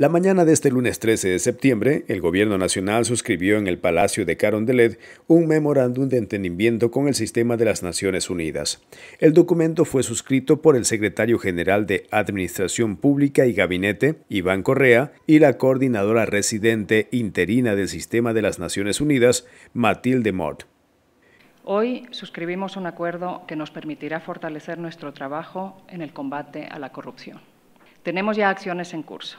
La mañana de este lunes 13 de septiembre, el Gobierno Nacional suscribió en el Palacio de Carondelet un memorándum de entendimiento con el sistema de las Naciones Unidas. El documento fue suscrito por el secretario general de Administración Pública y Gabinete, Iván Correa, y la coordinadora residente interina del sistema de las Naciones Unidas, Matilde Mott. Hoy suscribimos un acuerdo que nos permitirá fortalecer nuestro trabajo en el combate a la corrupción. Tenemos ya acciones en curso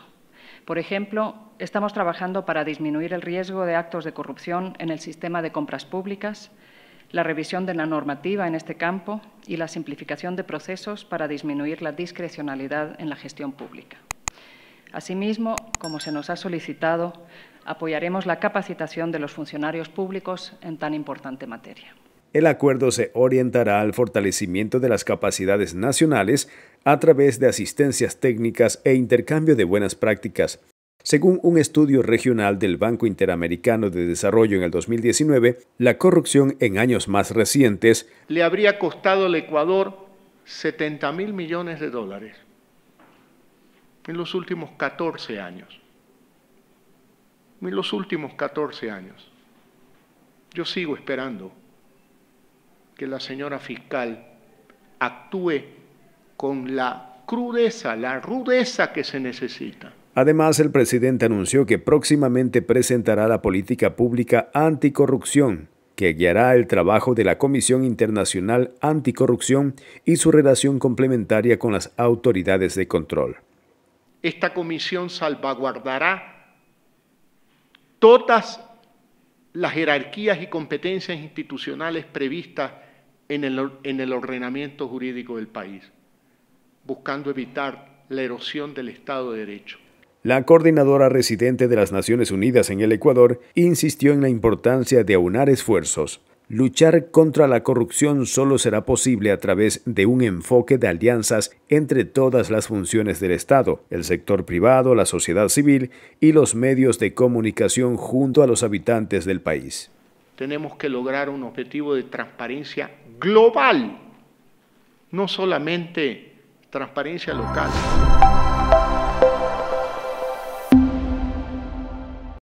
por ejemplo, estamos trabajando para disminuir el riesgo de actos de corrupción en el sistema de compras públicas, la revisión de la normativa en este campo y la simplificación de procesos para disminuir la discrecionalidad en la gestión pública. Asimismo, como se nos ha solicitado, apoyaremos la capacitación de los funcionarios públicos en tan importante materia el acuerdo se orientará al fortalecimiento de las capacidades nacionales a través de asistencias técnicas e intercambio de buenas prácticas. Según un estudio regional del Banco Interamericano de Desarrollo en el 2019, la corrupción en años más recientes le habría costado al Ecuador 70 mil millones de dólares en los últimos 14 años. En los últimos 14 años. Yo sigo esperando que la señora fiscal actúe con la crudeza, la rudeza que se necesita. Además, el presidente anunció que próximamente presentará la política pública anticorrupción, que guiará el trabajo de la Comisión Internacional Anticorrupción y su relación complementaria con las autoridades de control. Esta comisión salvaguardará todas las jerarquías y competencias institucionales previstas en el, en el ordenamiento jurídico del país, buscando evitar la erosión del Estado de Derecho. La coordinadora residente de las Naciones Unidas en el Ecuador insistió en la importancia de aunar esfuerzos. Luchar contra la corrupción solo será posible a través de un enfoque de alianzas entre todas las funciones del Estado, el sector privado, la sociedad civil y los medios de comunicación junto a los habitantes del país. Tenemos que lograr un objetivo de transparencia global, no solamente transparencia local.